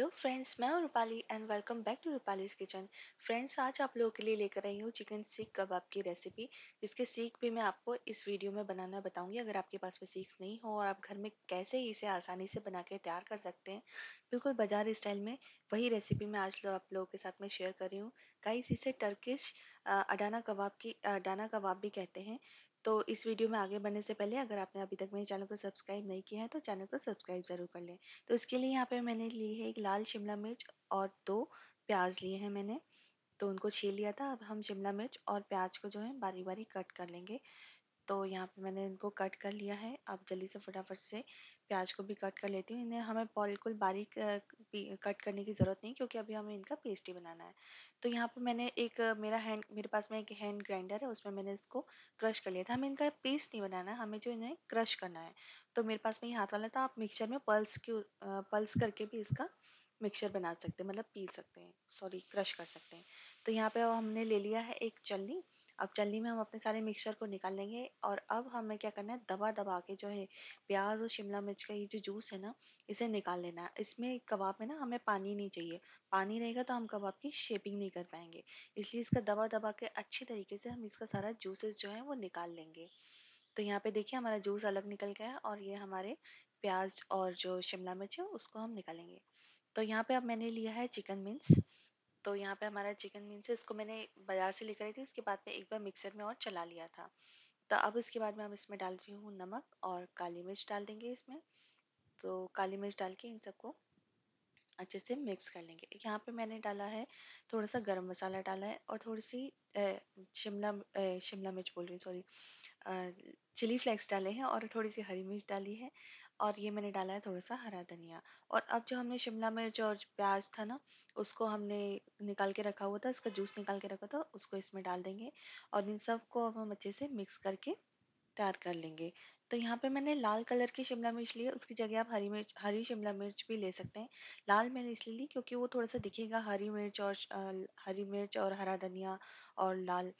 Hello friends मैं हूं Rupali and welcome back to Rupali's kitchen friends आज आप लोगों के लिए लेकर आई हूँ चिकन सीख कबाब की रेसिपी जिसके सीख भी मैं आपको इस वीडियो में बनाना बताऊंगी अगर आपके पास में सीख नहीं हो और आप घर में कैसे ही इसे आसानी से बना के तैयार कर सकते हैं बिल्कुल बाजार स्टाइल में वही रेसिपी मैं आज आप लोगों के साथ में शेयर कर रही हूँ गाइस इसे टर्किश अडाना कबाब की अडाना कबाब भी कहते हैं तो इस वीडियो में आगे बढ़ने से पहले अगर आपने अभी तक मेरे चैनल को सब्सक्राइब नहीं किया है तो चैनल को सब्सक्राइब ज़रूर कर लें तो इसके लिए यहाँ पे मैंने ली है एक लाल शिमला मिर्च और दो प्याज लिए हैं मैंने तो उनको छील लिया था अब हम शिमला मिर्च और प्याज को जो है बारी बारी कट कर लेंगे तो यहाँ पे मैंने इनको कट कर लिया है अब जल्दी से फटाफट से प्याज को भी कट कर लेती हूँ इन्हें हमें बिल्कुल बारीक कट करने की ज़रूरत नहीं क्योंकि अभी हमें इनका पेस्ट ही बनाना है तो यहाँ पर मैंने एक मेरा हैंड मेरे पास में एक हैंड ग्राइंडर है उसमें मैंने इसको क्रश कर लिया था हमें इनका पेस्ट नहीं बनाना है हमें जो इन्हें क्रश करना है तो मेरे पास में ये हाथ वाला था आप मिक्सचर में पल्स के पल्स करके भी इसका मिक्सचर बना सकते हैं मतलब पी सकते हैं सॉरी क्रश कर सकते हैं तो यहाँ पे अब हमने ले लिया है एक चलनी अब चलनी में हम अपने सारे मिक्सचर को निकाल लेंगे और अब हमें क्या करना है दबा दबा के जो है प्याज और शिमला मिर्च का ये जो जूस है ना इसे निकाल लेना है इसमें कबाब में ना हमें पानी नहीं चाहिए पानी रहेगा तो हम कबाब की शेपिंग नहीं कर पाएंगे इसलिए इसका दबा दबा के अच्छी तरीके से हम इसका सारा जूसेस जो है वो निकाल लेंगे तो यहाँ पे देखिए हमारा जूस अलग निकल गया है और ये हमारे प्याज और जो शिमला मिर्च है उसको हम निकालेंगे तो यहाँ पे अब मैंने लिया है चिकन मिन्स तो यहाँ पे हमारा चिकन मीन्स इसको मैंने बाज़ार से लेकर आई थी इसके बाद में एक बार मिक्सर में और चला लिया था तो अब इसके बाद में हम इसमें डाल रही हूँ नमक और काली मिर्च डाल देंगे इसमें तो काली मिर्च डाल के इन सबको अच्छे से मिक्स कर लेंगे यहाँ पे मैंने डाला है थोड़ा सा गरम मसाला डाला है और थोड़ी सी शिमला शिमला मिर्च बोल रही हूँ सॉरी चिली फ्लेक्स डाले हैं और थोड़ी सी हरी मिर्च डाली है और ये मैंने डाला है थोड़ा सा हरा धनिया और अब जो हमने शिमला मिर्च और प्याज था ना उसको हमने निकाल के रखा हुआ था उसका जूस निकाल के रखा था उसको इसमें डाल देंगे और इन सब को अब हम अच्छे से मिक्स करके तैयार कर लेंगे तो यहाँ पे मैंने लाल कलर की शिमला मिर्च ली है उसकी जगह आप हरी मिर्च हरी शिमला मिर्च भी ले सकते हैं लाल मैंने इसलिए ली क्योंकि वो थोड़ा सा दिखेगा हरी मिर्च और हरी मिर्च और हरा धनिया और लाल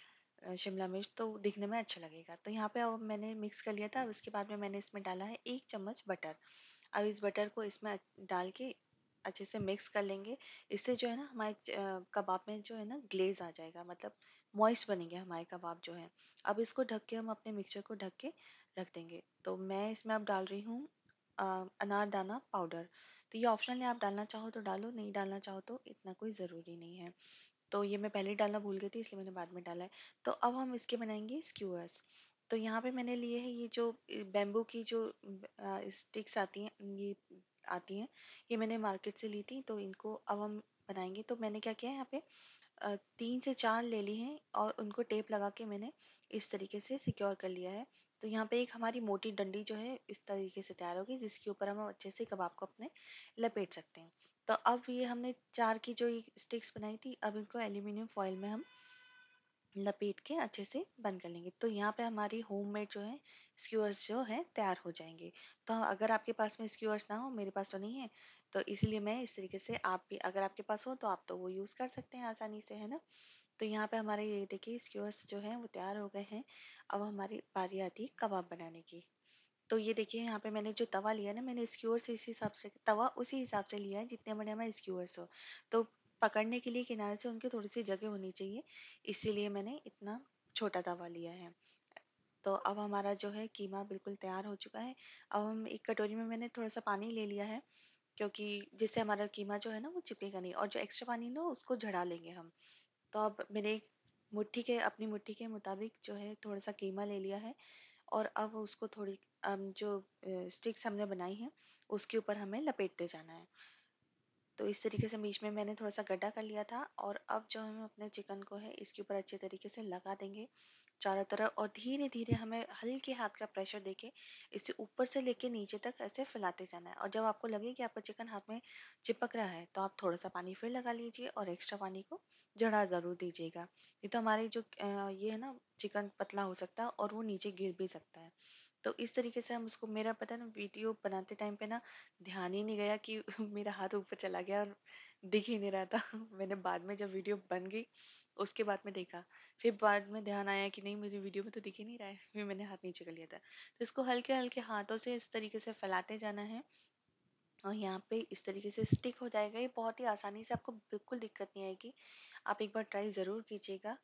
शिमला मिर्च तो दिखने में अच्छा लगेगा। तो यहाँ पे अब मैंने मिक्स कर लिया था, अब उसके बाद में मैंने इसमें डाला है एक चम्मच बटर। अब इस बटर को इसमें डाल के अच्छे से मिक्स कर लेंगे। इससे जो है ना हमारे कबाब में जो है ना ग्लेज़ आ जाएगा मतलब मॉइस्ट बनेंगे हमारे कबाब जो है अब इसको ढक के हम अपने मिक्सचर को ढक के रख देंगे। तो मैं इसमें अब डाल रही हूँ अनारदाना पाउडर। तो ये ऑप्शनल है आप डालना चाहो तो डालो, नहीं डालना चाहो तो इतना कोई ज़रूरी नहीं है। तो ये मैं पहले ही डालना भूल गई थी इसलिए मैंने बाद में डाला है तो अब हम इसके बनाएंगे स्क्यूअर्स तो यहाँ पे मैंने लिए है ये जो बेम्बू की जो स्टिक्स आती हैं ये आती हैं ये मैंने मार्केट से ली थी तो इनको अब हम बनाएंगे तो मैंने क्या किया है यहाँ पे तीन से चार ले ली हैं और उनको टेप लगा के मैंने इस तरीके से सिक्योर कर लिया है तो यहाँ पे एक हमारी मोटी डंडी जो है इस तरीके से तैयार होगी जिसके ऊपर हम अच्छे से कबाब को अपने लपेट सकते हैं तो अब ये हमने चार की जो ये स्टिक्स बनाई थी अब इनको एल्यूमिनियम फॉयल में हम लपेट के अच्छे से बंद कर लेंगे तो यहाँ पे हमारी होममेड जो है स्क्यूअर्स जो है तैयार हो जाएंगे तो अगर आपके पास में स्क्यूअर्स ना हो मेरे पास तो नहीं है तो इसलिए मैं इस तरीके से आप भी अगर आपके पास हो तो आप तो वो यूज़ कर सकते हैं आसानी से है ना तो यहाँ पे हमारे ये देखिए स्क्यूअर्स जो है वो तैयार हो गए हैं अब हमारी बारी आती है कबाब बनाने की तो ये देखिए यहाँ पे मैंने जो तवा लिया ना मैंने स्क्यूअर से इसी हिसाब से तवा उसी हिसाब से लिया है जितने बड़े हमारे स्क्यूअर्स हो तो पकड़ने के लिए किनारे से उनकी थोड़ी सी जगह होनी चाहिए इसीलिए मैंने इतना छोटा तवा लिया है तो अब हमारा जो है कीमा बिल्कुल तैयार हो चुका है अब हम एक कटोरी में मैंने थोड़ा सा पानी ले लिया है क्योंकि जिससे हमारा कीमा जो है ना वो चिपकेगा नहीं और जो एक्स्ट्रा पानी ना उसको झड़ा लेंगे हम तो अब मैंने मुट्ठी के अपनी मुट्ठी के मुताबिक जो है थोड़ा सा कीमा ले लिया है और अब उसको थोड़ी जो स्टिक्स हमने बनाई हैं, उसके ऊपर हमें लपेटते जाना है। तो इस तरीके से बीच में मैंने थोड़ा-सा गड्ढा कर लिया था और अब जो हम अपने चिकन को है इसके ऊपर अच्छे तरीके से लगा देंगे, चारों तरफ और धीरे-धीरे हमें हल्के हाथ का प्रेशर देके इसे ऊपर से लेके नीचे तक ऐसे फैलाते जाना है और जब आपको लगे कि आपका चिकन हाथ में चिपक रहा है, तो आप थोड़ा-सा पानी फिर लगा लीजिए और एक्स्ट्रा पानी को जड़ा ज़रूर दीजिएगा। नहीं तो हमारी जो ये है ना चिकन पतला हो सकता है और वो नीचे गिर भी सकता है। तो इस तरीके से हम उसको मेरा पता ना वीडियो बनाते टाइम पे ना ध्यान ही नहीं गया कि मेरा हाथ ऊपर चला गया और दिख ही नहीं रहा था मैंने बाद में जब वीडियो बन गई उसके बाद में देखा फिर बाद में ध्यान आया कि नहीं मेरी वीडियो में तो दिख ही नहीं रहा है फिर मैंने हाथ नीचे कर लिया था तो इसको हल्के हल्के हाथों से इस तरीके से फैलाते जाना है और यहाँ पे इस तरीके से स्टिक हो जाएगा ये बहुत ही आसानी से आपको बिल्कुल दिक्कत नहीं आएगी आप एक बार ट्राई ज़रूर कीजिएगा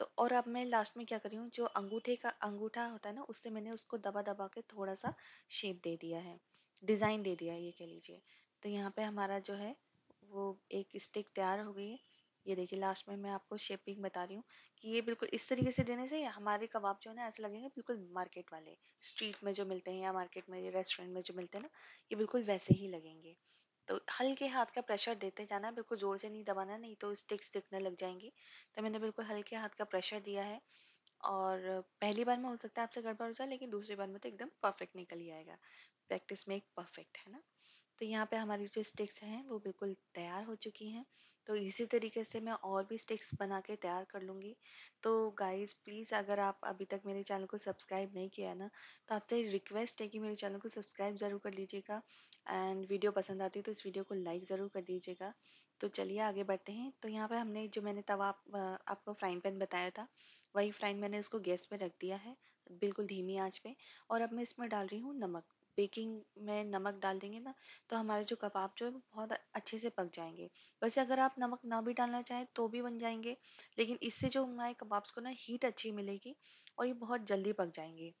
तो और अब मैं लास्ट में क्या कर रही हूँ जो अंगूठे का अंगूठा होता है ना उससे मैंने उसको दबा दबा के थोड़ा सा शेप दे दिया है डिज़ाइन दे दिया है ये कह लीजिए तो यहाँ पे हमारा जो है वो एक स्टिक तैयार हो गई है ये देखिए लास्ट में मैं आपको शेपिंग बता रही हूँ कि ये बिल्कुल इस तरीके से देने से हमारे कबाब जो है ना ऐसे लगेंगे बिल्कुल मार्केट वाले स्ट्रीट में जो मिलते हैं या मार्केट में रेस्टोरेंट में जो मिलते हैं ना ये बिल्कुल वैसे ही लगेंगे तो हल्के हाथ का प्रेशर देते जाना बिल्कुल ज़ोर से नहीं दबाना नहीं तो स्टिक्स दिखने लग जाएंगी तो मैंने बिल्कुल हल्के हाथ का प्रेशर दिया है और पहली बार में हो सकता है आपसे गड़बड़ हो जाए लेकिन दूसरी बार में तो एकदम परफेक्ट निकल ही आएगा प्रैक्टिस मेक परफेक्ट है ना तो यहाँ पे हमारी जो स्टिक्स हैं वो बिल्कुल तैयार हो चुकी हैं तो इसी तरीके से मैं और भी स्टिक्स बना के तैयार कर लूँगी तो गाइस प्लीज़ अगर आप अभी तक मेरे चैनल को सब्सक्राइब नहीं किया है ना तो आपसे रिक्वेस्ट है कि मेरे चैनल को सब्सक्राइब ज़रूर कर लीजिएगा एंड वीडियो पसंद आती है तो इस वीडियो को लाइक ज़रूर कर दीजिएगा तो चलिए आगे बढ़ते हैं तो यहाँ पर हमने जो मैंने आप, आपको फ्राइंग पैन बताया था वही फ्राइंग मैंने उसको गैस पर रख दिया है बिल्कुल धीमी आँच पर और अब मैं इसमें डाल रही हूँ नमक बेकिंग में नमक डाल देंगे ना तो हमारे जो कबाब जो है वो बहुत अच्छे से पक जाएंगे वैसे अगर आप नमक ना भी डालना चाहें तो भी बन जाएंगे लेकिन इससे जो हमारे कबाब्स को ना हीट अच्छी मिलेगी और ये बहुत जल्दी पक जाएंगे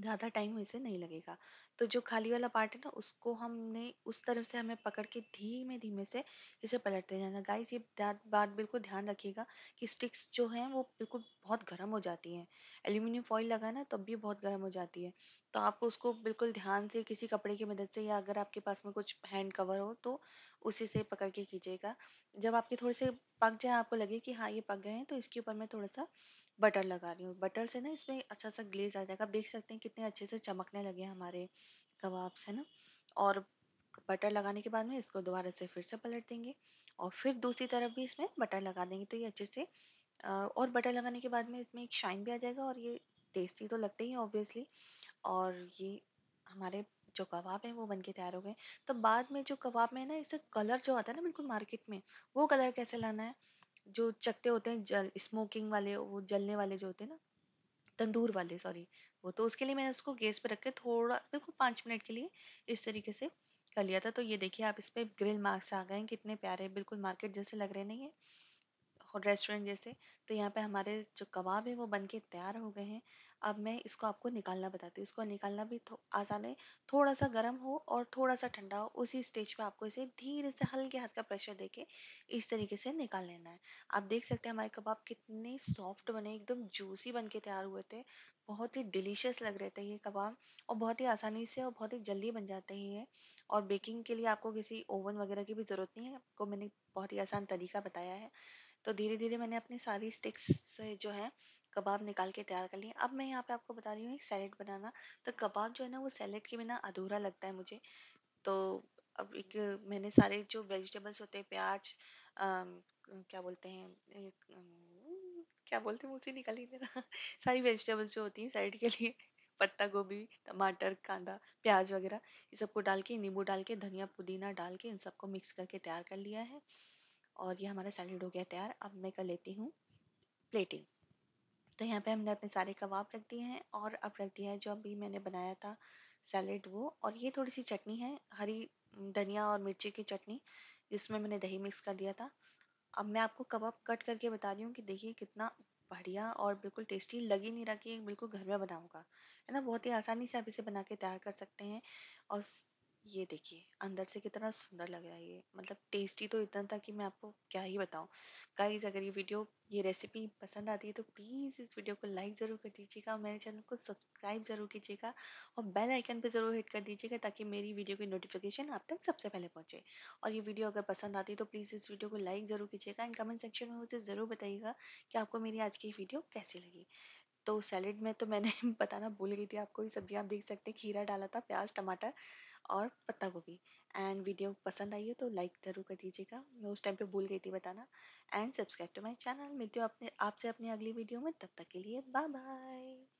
ज़्यादा टाइम वैसे नहीं लगेगा। तो जो खाली वाला पार्ट है ना उसको हमने उस तरफ से हमें पकड़ के धीमे-धीमे से इसे पलटते जाना गाइस ये बात बिल्कुल ध्यान रखिएगा कि स्टिक्स जो हैं वो बिल्कुल बहुत गर्म हो जाती हैं। एल्यूमिनियम फॉइल लगा ना तब भी बहुत गर्म हो जाती है। तो आपको उसको बिल्कुल ध्यान से किसी कपड़े की मदद से या अगर आपके पास में कुछ हैंड कवर हो तो उसी से पकड़ के कीजिएगा। जब आपके थोड़े से पक जाए आपको लगे कि हाँ ये पक गए हैं तो इसके ऊपर मैं थोड़ा-सा बटर लगा रही हूँ बटर से ना इसमें अच्छा सा ग्लेज आ जाएगा आप देख सकते हैं कितने अच्छे से चमकने लगे हैं हमारे कबाब्स है ना और बटर लगाने के बाद में इसको दोबारा से फिर से पलट देंगे और फिर दूसरी तरफ भी इसमें बटर लगा देंगे तो ये अच्छे से और बटर लगाने के बाद में इसमें एक शाइन भी आ जाएगा और ये टेस्टी तो लगते ही ऑब्वियसली और ये हमारे जो कबाब हैं वो बन के तैयार हो गए तो बाद में जो कबाब में ना इसे कलर जो आता है ना बिल्कुल मार्केट में वो कलर कैसे लाना है जो चकते होते हैं जल स्मोकिंग वाले वो जलने वाले जो होते हैं ना तंदूर वाले सॉरी वो तो उसके लिए मैंने उसको गैस पर रख के थोड़ा बिल्कुल पाँच मिनट के लिए इस तरीके से कर लिया था तो ये देखिए आप इस पर ग्रिल मार्क्स आ गए हैं कितने प्यारे बिल्कुल मार्केट जैसे लग रहे नहीं है रेस्टोरेंट जैसे तो यहाँ पे हमारे जो कबाब है वो बन के तैयार हो गए हैं अब मैं इसको आपको निकालना बताती हूँ इसको निकालना भी आसान है थोड़ा सा गर्म हो और थोड़ा सा ठंडा हो उसी स्टेज पे आपको इसे धीरे से हल्के हाथ का प्रेशर देके इस तरीके से निकाल लेना है आप देख सकते हैं हमारे कबाब कितने सॉफ्ट बने एकदम जूसी बन के तैयार हुए थे बहुत ही डिलीशियस लग रहे थे ये कबाब और बहुत ही आसानी से और बहुत ही जल्दी बन जाते हैं ये और बेकिंग के लिए आपको किसी ओवन वगैरह की भी ज़रूरत नहीं है आपको मैंने बहुत ही आसान तरीका बताया है तो धीरे धीरे मैंने अपनी सारी स्टिक्स से जो है कबाब निकाल के तैयार कर लिए अब मैं यहाँ पे आपको बता रही हूँ एक सैलेड बनाना तो कबाब जो है ना वो सैलेड के बिना अधूरा लगता है मुझे तो अब एक मैंने सारे जो वेजिटेबल्स होते हैं प्याज क्या बोलते हैं क्या बोलते हैं मुझसे निकल ही मेरा सारी वेजिटेबल्स जो होती हैं सैलेड के लिए पत्ता गोभी टमाटर कांदा प्याज वगैरह ये सबको डाल के नींबू डाल के धनिया पुदीना डाल के इन सबको मिक्स करके तैयार कर लिया है और ये हमारा सैलेड हो गया तैयार अब मैं कर लेती हूँ प्लेटिंग तो यहाँ पे हमने अपने सारे कबाब रख दिए हैं और अब रख दिया है जो अभी मैंने बनाया था सैलेड वो और ये थोड़ी सी चटनी है हरी धनिया और मिर्ची की चटनी जिसमें मैंने दही मिक्स कर दिया था अब मैं आपको कबाब कट करके बता रही हूँ कि देखिए कितना बढ़िया और बिल्कुल टेस्टी लग ही नहीं रहा कि बिल्कुल घर में बनाऊँगा है ना बहुत ही आसानी से आप इसे बना के तैयार कर सकते हैं और ये देखिए अंदर से कितना सुंदर लग रहा है ये मतलब टेस्टी तो इतना था कि मैं आपको क्या ही बताऊं गाइस अगर ये वीडियो ये रेसिपी पसंद आती है तो प्लीज़ इस वीडियो को लाइक ज़रूर कर दीजिएगा और मेरे चैनल को सब्सक्राइब ज़रूर कीजिएगा और बेल आइकन पे ज़रूर हिट कर दीजिएगा ताकि मेरी वीडियो की नोटिफिकेशन आप तक सबसे पहले पहुँचे और ये वीडियो अगर पसंद आती है तो प्लीज़ इस वीडियो को लाइक ज़रूर कीजिएगा एंड कमेंट सेक्शन में मुझे ज़रूर बताइएगा कि आपको मेरी आज की वीडियो कैसी लगी तो सैलेड में तो मैंने बताना भूल गई थी आपको ये सब्जियाँ आप देख सकते हैं खीरा डाला था प्याज टमाटर और पत्ता गोभी एंड वीडियो पसंद आई हो तो लाइक ज़रूर कर दीजिएगा मैं उस टाइम पे भूल गई थी बताना and subscribe to my channel मिलती हूँ अपने आपसे अपनी अगली वीडियो में तब तक के लिए बाय बाय